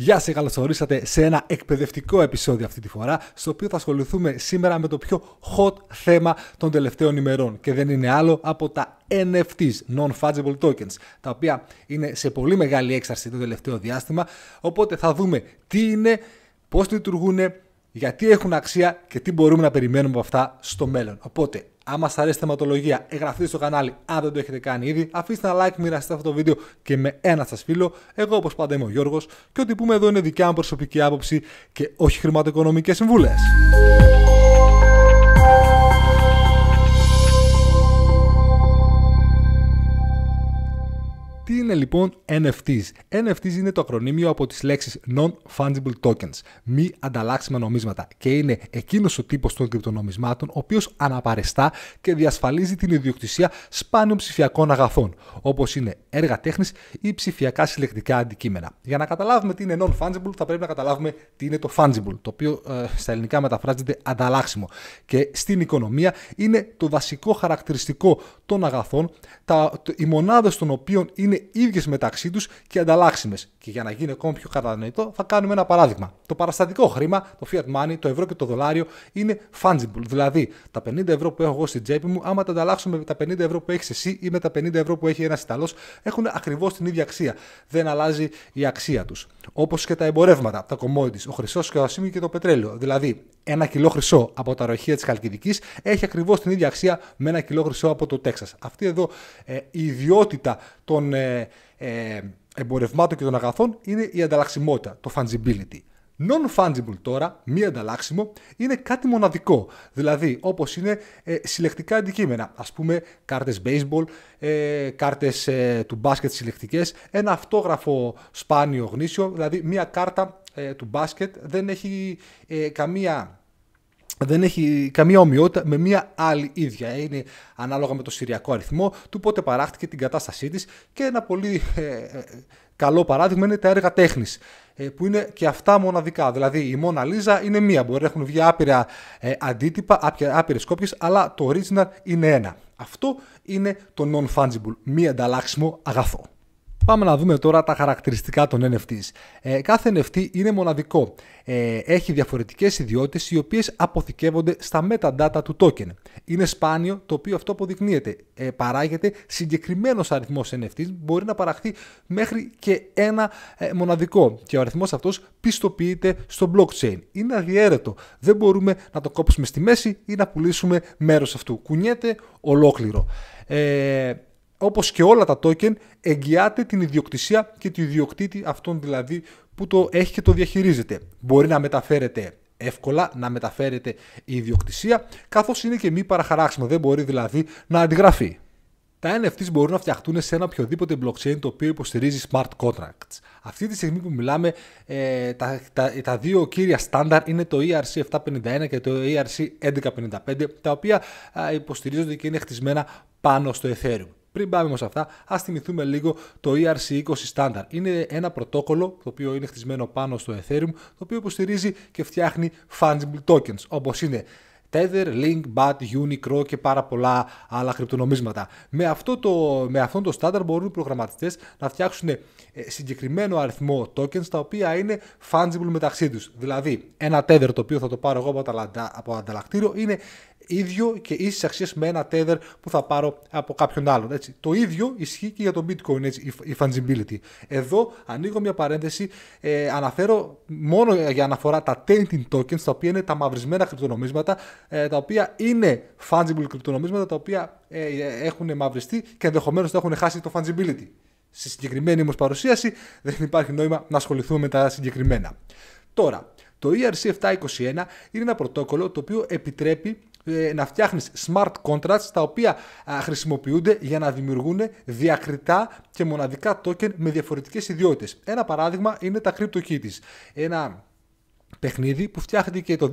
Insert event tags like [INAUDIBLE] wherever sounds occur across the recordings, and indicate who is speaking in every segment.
Speaker 1: Γεια σε καλώς ορίσατε σε ένα εκπαιδευτικό επεισόδιο αυτή τη φορά, στο οποίο θα ασχοληθούμε σήμερα με το πιο hot θέμα των τελευταίων ημερών και δεν είναι άλλο από τα NFTs, Non-Fungible Tokens, τα οποία είναι σε πολύ μεγάλη έξαρση το τελευταίο διάστημα, οπότε θα δούμε τι είναι, πώς λειτουργούν, γιατί έχουν αξία και τι μπορούμε να περιμένουμε από αυτά στο μέλλον. Οπότε, άμα σας αρέσει η θεματολογία, εγγραφείτε στο κανάλι αν δεν το έχετε κάνει ήδη. Αφήστε ένα like, μοιραστείτε αυτό το βίντεο και με ένα σας φίλο. Εγώ, όπως πάντα, είμαι ο Γιώργος και ό,τι πούμε εδώ είναι δικιά μου προσωπική άποψη και όχι χρηματοοικονομικές συμβούλε. Τι είναι λοιπόν NFTs. NFTs είναι το ακρονίμιο από τις λέξεις Non-Fungible Tokens, μη ανταλλάξιμα νομίσματα και είναι εκείνος ο τύπος των κρυπτονομισμάτων ο οποίος αναπαρεστά και διασφαλίζει την ιδιοκτησία σπάνιων ψηφιακών αγαθών, όπως είναι έργα τέχνης ή ψηφιακά συλλεκτικά αντικείμενα. Για να καταλάβουμε τι είναι Non-Fungible θα πρέπει να καταλάβουμε τι είναι το Fungible, το οποίο ε, στα ελληνικά μεταφράζεται ανταλλάξιμο και στην οικονομία είναι το βασικό χαρακτηριστικό των αγαθών, τα, το, οι μονάδες των οποίων είναι είναι ίδιες μεταξύ τους και ανταλλάξιμες. Και για να γίνει ακόμη πιο κατανοητό, θα κάνουμε ένα παράδειγμα. Το παραστατικό χρήμα, το fiat money, το ευρώ και το δολάριο είναι fungible. Δηλαδή, τα 50 ευρώ που έχω εγώ στην τσέπη μου, άμα τα ανταλλάξουμε με τα 50 ευρώ που έχεις εσύ ή με τα 50 ευρώ που έχει ένας Ιταλός, έχουν ακριβώς την ίδια αξία. Δεν αλλάζει η αξία τους. Όπως και τα εμπορεύματα, τα commodities, ο χρυσός και ο ασύμι και το πετρέλαιο. Δηλαδή, ένα κιλό χρυσό από τα ροχεία της Χαλκιδικής έχει ακριβώς την ίδια αξία με ένα κιλό χρυσό από το Τέξας. Αυτή εδώ ε, η ιδιότητα των ε, ε, εμπορευμάτων και των αγαθών είναι η ανταλλαξιμότητα, το fungibility. Non-fungible τώρα, μη ανταλλάξιμο, είναι κάτι μοναδικό. Δηλαδή, όπως είναι ε, συλλεκτικά αντικείμενα. Ας πούμε, κάρτες baseball, ε, κάρτες ε, του μπάσκετ συλλεκτικές, ένα αυτόγραφο σπάνιο γνήσιο, δηλαδή μία κάρτα ε, του μπάσκετ δεν έχει καμία δεν έχει καμία ομοιότητα με μία άλλη ίδια. Είναι ανάλογα με το σηριακό αριθμό του πότε παράχτηκε την κατάστασή της και ένα πολύ ε, ε, καλό παράδειγμα είναι τα έργα τέχνης ε, που είναι και αυτά μοναδικά. Δηλαδή η Μόνα Λίζα είναι μία, μπορεί να έχουν βγει άπειρα αντίτυπα, άπειρες κόπιες, αλλά το original είναι ένα. Αυτό είναι το non-fungible, μη ανταλλάξιμο αγαθό. Πάμε να δούμε τώρα τα χαρακτηριστικά των NFT. Ε, κάθε NFT είναι μοναδικό. Ε, έχει διαφορετικές ιδιότητες οι οποίες αποθηκεύονται στα metadata του token. Είναι σπάνιο το οποίο αυτό αποδεικνύεται. Ε, παράγεται συγκεκριμένος αριθμός NFT, μπορεί να παραχθεί μέχρι και ένα ε, μοναδικό και ο αριθμός αυτός πιστοποιείται στο blockchain. Είναι αδιέρετο. Δεν μπορούμε να το κόψουμε στη μέση ή να πουλήσουμε μέρος αυτού. Κουνιέται ολόκληρο. Ε, όπως και όλα τα token, εγγυάται την ιδιοκτησία και τη ιδιοκτήτη αυτών δηλαδή που το έχει και το διαχειρίζεται. Μπορεί να μεταφέρεται εύκολα, να μεταφέρεται η ιδιοκτησία, καθώς είναι και μη παραχαράξιμο, δεν μπορεί δηλαδή να αντιγραφεί. Τα NFTs μπορούν να φτιαχτούν σε ένα οποιοδήποτε blockchain το οποίο υποστηρίζει smart contracts. Αυτή τη στιγμή που μιλάμε, ε, τα, τα, δύο κύρια στάνταρ είναι το ERC 751 και το ERC 1155, τα οποία υποστηρίζονται και είναι χτισμένα πάνω στο Ethereum. Πριν πάμε όμως αυτά, ας θυμηθούμε λίγο το ERC20 Standard. Είναι ένα πρωτόκολλο το οποίο είναι χτισμένο πάνω στο Ethereum, το οποίο υποστηρίζει και φτιάχνει fungible tokens, όπως είναι Tether, Link, BAT, Unicro και πάρα πολλά άλλα κρυπτονομίσματα. Με, αυτό το, με αυτόν τον Standard μπορούν οι προγραμματιστές να φτιάξουν ε, συγκεκριμένο αριθμό tokens τα οποία είναι fungible μεταξύ τους. Δηλαδή ένα Tether το οποίο θα το πάρω εγώ από, ανταλλακτήριο είναι ίδιο και ίση αξίες με ένα tether που θα πάρω από κάποιον άλλον. Έτσι. Το ίδιο ισχύει και για το bitcoin, έτσι, η fungibility. Εδώ ανοίγω μια παρένθεση, ε, αναφέρω μόνο για αναφορά τα tainting tokens, τα οποία είναι τα μαυρισμένα κρυπτονομίσματα, ε, τα οποία είναι fungible κρυπτονομίσματα, τα οποία ε, έχουν μαυριστεί και ενδεχομένως τα έχουν χάσει το fungibility. Στη συγκεκριμένη όμως παρουσίαση δεν υπάρχει νόημα να ασχοληθούμε με τα συγκεκριμένα. Τώρα, το ERC721 είναι ένα πρωτόκολλο το οποίο επιτρέπει ε, να φτιάχνεις smart contracts τα οποία χρησιμοποιούνται για να δημιουργούν διακριτά και μοναδικά token με διαφορετικές ιδιότητες. Ένα παράδειγμα είναι τα CryptoKitties. Ένα παιχνίδι που φτιάχτηκε το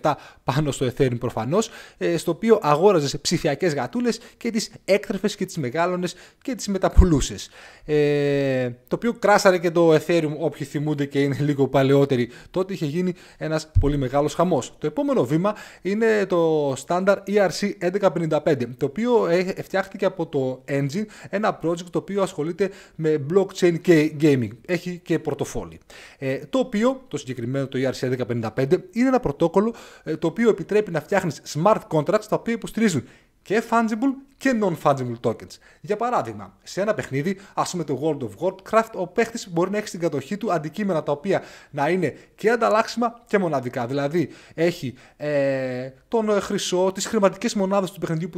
Speaker 1: 2017 πάνω στο Ethereum προφανώς, ε, στο οποίο αγόραζες ψηφιακές γατούλες και τις έκτρεφες και τις μεγάλωνες και τις μεταπουλούσες. Ε, το οποίο κράσαρε και το Ethereum όποιοι θυμούνται και είναι λίγο παλαιότεροι. Τότε είχε γίνει ένας πολύ μεγάλος χαμός. Το επόμενο βήμα είναι το standard ERC 1155, το οποίο ε, φτιάχτηκε από το Engine, ένα project το οποίο ασχολείται με blockchain και gaming. Έχει και πορτοφόλι. Ε, το οποίο, το συγκεκριμένο το το ERC 1055, είναι ένα πρωτόκολλο ε, το οποίο επιτρέπει να φτιάχνεις smart contracts τα οποία υποστηρίζουν και fungible και non-fungible tokens. Για παράδειγμα, σε ένα παιχνίδι, ας πούμε το World of Warcraft, ο παίχτης μπορεί να έχει στην κατοχή του αντικείμενα τα οποία να είναι και ανταλλάξιμα και μοναδικά. Δηλαδή, έχει ε, τον ε, χρυσό, τις χρηματικές μονάδες του παιχνιδιού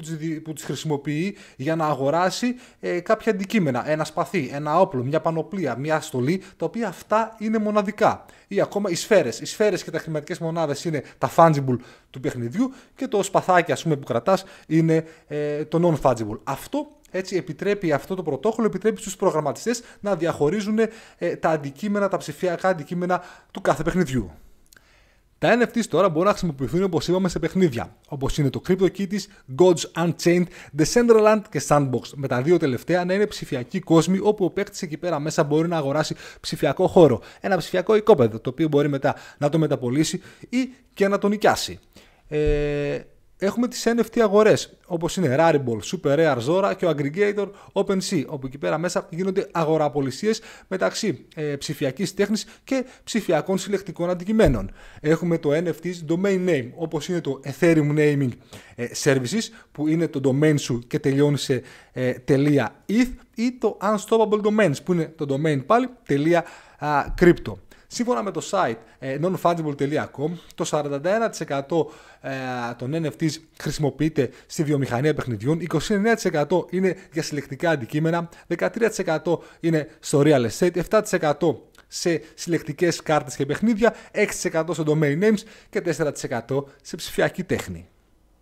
Speaker 1: που τις χρησιμοποιεί για να αγοράσει ε, κάποια αντικείμενα. Ένα σπαθί, ένα όπλο, μια πανοπλία, μια στολή, τα οποία αυτά είναι μοναδικά. Ή ακόμα οι σφαίρες. Οι σφαίρες και τα χρηματικές μονάδες είναι τα fungible του παιχνιδιού και το σπαθάκι, ας πούμε, που κρατάς είναι ε, το αυτό έτσι επιτρέπει αυτό το πρωτόκολλο, επιτρέπει στους προγραμματιστές να διαχωρίζουν ε, τα αντικείμενα, τα ψηφιακά αντικείμενα του κάθε παιχνιδιού. Τα NFTs τώρα μπορούν να χρησιμοποιηθούν όπως είπαμε σε παιχνίδια, όπως είναι το CryptoKitties, Gods Unchained, Decentraland και Sandbox, με τα δύο τελευταία να είναι ψηφιακοί κόσμοι όπου ο παίκτης εκεί πέρα μέσα μπορεί να αγοράσει ψηφιακό χώρο, ένα ψηφιακό οικόπεδο το οποίο μπορεί μετά να το μεταπολίσει ή και να το νοικιάσει. Ε, έχουμε τις NFT αγορές, όπως είναι Rarible, Super Rare, Zora και ο Aggregator OpenSea, όπου εκεί πέρα μέσα γίνονται αγοραπολισίες μεταξύ ε, ψηφιακής τέχνης και ψηφιακών συλλεκτικών αντικειμένων. Έχουμε το NFT domain name, όπως είναι το Ethereum Naming ε, Services, που είναι το domain σου και τελειώνει σε ε, .eth ή το Unstoppable Domains, που είναι το domain πάλι, .crypto. Σύμφωνα με το site ε, nonfungible.com, το 41% ε, των NFTs χρησιμοποιείται στη βιομηχανία παιχνιδιών, 29% είναι για συλλεκτικά αντικείμενα, 13% είναι στο real estate, 7% σε συλλεκτικές κάρτες και παιχνίδια, 6% σε domain names και 4% σε ψηφιακή τέχνη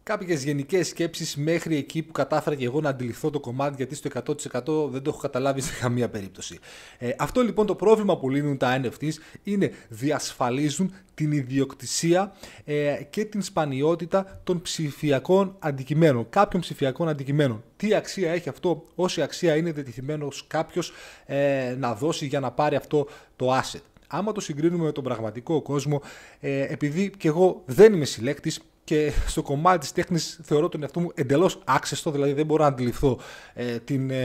Speaker 1: κάποιες γενικές σκέψεις μέχρι εκεί που κατάφερα και εγώ να αντιληφθώ το κομμάτι, γιατί στο 100% δεν το έχω καταλάβει σε καμία περίπτωση. Ε, αυτό λοιπόν το πρόβλημα που λύνουν τα NFTs είναι διασφαλίζουν την ιδιοκτησία ε, και την σπανιότητα των ψηφιακών αντικειμένων, κάποιων ψηφιακών αντικειμένων. Τι αξία έχει αυτό, όση αξία είναι δετηθημένο κάποιος ε, να δώσει για να πάρει αυτό το asset. Άμα το συγκρίνουμε με τον πραγματικό κόσμο, ε, επειδή και εγώ δεν είμαι συλλέκτης, και στο κομμάτι της τέχνης θεωρώ τον εαυτό μου εντελώς άξεστο, δηλαδή δεν μπορώ να αντιληφθώ ε, την ε,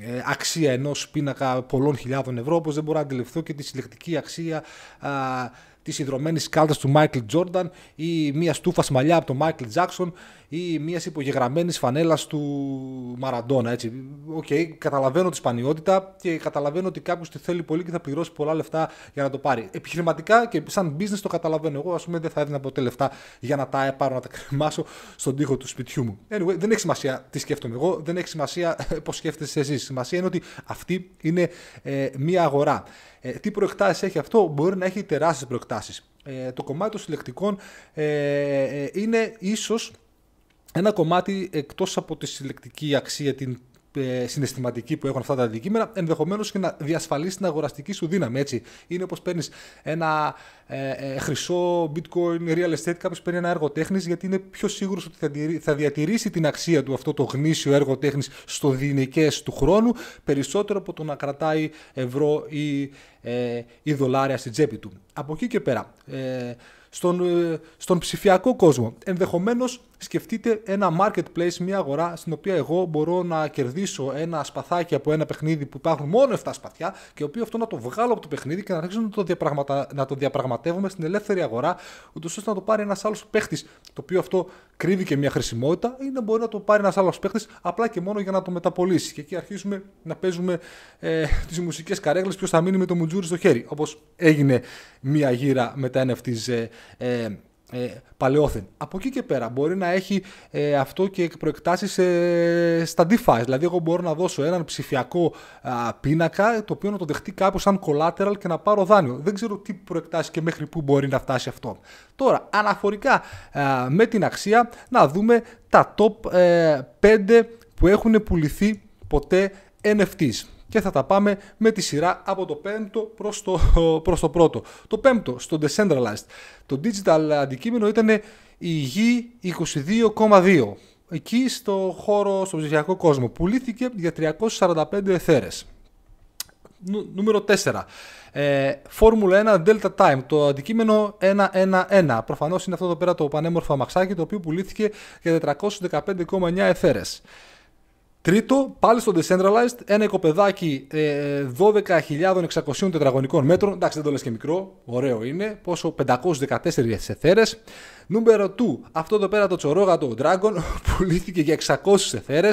Speaker 1: ε, αξία ενός πίνακα πολλών χιλιάδων ευρώ, όπως δεν μπορώ να αντιληφθώ και τη συλλεκτική αξία της ιδρωμένης κάλτας του Μάικλ Τζόρνταν ή μια στούφα μαλλιά από τον Μάικλ Τζάξον ή μιας υπογεγραμμένης φανέλας του Μαραντόνα. Έτσι. καταλαβαίνω τη σπανιότητα και καταλαβαίνω ότι κάποιος τη θέλει πολύ και θα πληρώσει πολλά λεφτά για να το πάρει. Επιχειρηματικά και σαν business το καταλαβαίνω. Εγώ, ας πούμε, δεν θα έδινα ποτέ λεφτά για να τα πάρω, να τα κρεμάσω στον τοίχο του σπιτιού μου. Anyway, δεν έχει σημασία τι σκέφτομαι εγώ, δεν έχει σημασία [LAUGHS] πώς σκέφτεσαι εσύ. Σημασία είναι ότι αυτή είναι ε, μια αγορά. Ε, τι προεκτάσεις έχει αυτό, μπορεί να έχει τεράστιες προεκτάσει. Ε, το κομμάτι των συλλεκτικών ε, ε, είναι ίσως ένα κομμάτι εκτός από τη συλλεκτική αξία την ε, συναισθηματική που έχουν αυτά τα αντικείμενα, ενδεχομένως και να διασφαλίσει την αγοραστική σου δύναμη. Έτσι. Είναι όπως παίρνεις ένα ε, ε, χρυσό bitcoin real estate, κάποιος παίρνει ένα έργο τέχνης, γιατί είναι πιο σίγουρος ότι θα διατηρήσει την αξία του αυτό το γνήσιο έργο τέχνης στο δυνικέ του χρόνου, περισσότερο από το να κρατάει ευρώ ή, ή δολάρια στην τσέπη του. Από εκεί και πέρα, στον, στον ψηφιακό κόσμο, ενδεχομένως σκεφτείτε ένα marketplace, μια αγορά στην οποία εγώ μπορώ να κερδίσω ένα σπαθάκι από ένα παιχνίδι που υπάρχουν μόνο 7 σπαθιά και οποίο αυτό να το βγάλω από το παιχνίδι και να αρχίσω να το, διαπραγματα... το διαπραγματεύομαι στην ελεύθερη αγορά, ούτως ώστε να το πάρει ένας άλλος παίχτης, το οποίο αυτό κρύβει και μια χρησιμότητα, ή να μπορεί να το πάρει ένας άλλος παίχτης απλά και μόνο για να το μεταπολίσει. Και εκεί αρχίζουμε να παίζουμε ε, τις μουσικές καρέκλες, ποιος θα μείνει με το μουτζούρι στο χέρι, όπως έγινε μια γύρα με τα NFTs. Ε, ε, ε, Από εκεί και πέρα μπορεί να έχει ε, αυτό και προεκτάσεις ε, στα DeFi. Δηλαδή εγώ μπορώ να δώσω έναν ψηφιακό πίνακα το οποίο να το δεχτεί κάποιος σαν collateral και να πάρω δάνειο. Δεν ξέρω τι προεκτάσεις και μέχρι πού μπορεί να φτάσει αυτό. Τώρα αναφορικά με την αξία να δούμε τα top 5 ε, που έχουν πουληθεί ποτέ NFTs και θα τα πάμε με τη σειρά από το πέμπτο προς το, [LAUGHS] προς το πρώτο. Το πέμπτο στο Decentralized. Το digital αντικείμενο ήταν η γη 22,2 εκεί στο χώρο, στον ψηφιακό κόσμο. Πουλήθηκε για 345 εθέρες. νούμερο 4. Ε, 1 Delta Time. Το αντικειμενο 111 προφανώς ειναι αυτό εδώ πέρα το πανέμορφο αμαξάκι το οποίο πουλήθηκε για 415,9 εθέρες. Τρίτο, πάλι στο Decentralized, ένα οικοπεδάκι 12.600 ε, τετραγωνικών μέτρων. Εντάξει, δεν το λες και μικρό, ωραίο είναι. Πόσο 514 εθέρες. Νούμερο 2, αυτό εδώ πέρα το τσορόγατο Dragon [LAUGHS] πουλήθηκε για 600 εθέρε.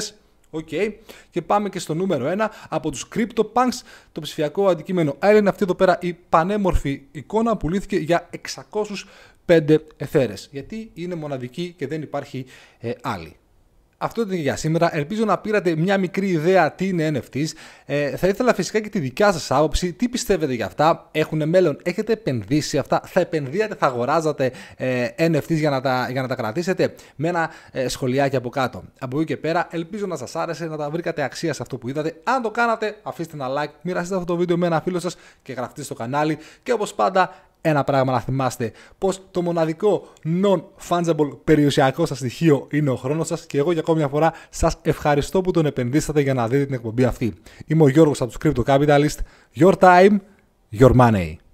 Speaker 1: Οκ. Okay. Και πάμε και στο νούμερο 1 από τους CryptoPunks, το ψηφιακό αντικείμενο Island. Αυτή εδώ πέρα η πανέμορφη εικόνα πουλήθηκε για 605 εθέρες. Γιατί είναι μοναδική και δεν υπάρχει ε, άλλη. Αυτό ήταν για σήμερα. Ελπίζω να πήρατε μια μικρή ιδέα τι είναι NFTs. Ε, θα ήθελα φυσικά και τη δικιά σας άποψη. Τι πιστεύετε για αυτά, έχουν μέλλον, έχετε επενδύσει αυτά, θα επενδύατε, θα αγοράζατε ε, NFTs για να, τα, για να τα κρατήσετε. Με ένα ε, σχολιάκι από κάτω. Από εκεί και πέρα, ελπίζω να σας άρεσε, να τα βρήκατε αξία σε αυτό που είδατε. Αν το κάνατε, αφήστε ένα like, μοιραστείτε αυτό το βίντεο με ένα φίλο σας και γραφτείτε στο κανάλι. Και όπως πάντα, ένα πράγμα να θυμάστε, πως το μοναδικό non-fungible περιουσιακό σας στοιχείο είναι ο χρόνος σας και εγώ για ακόμη μια φορά σας ευχαριστώ που τον επενδύσατε για να δείτε την εκπομπή αυτή. Είμαι ο Γιώργος από τους Crypto Capitalist. Your time, your money.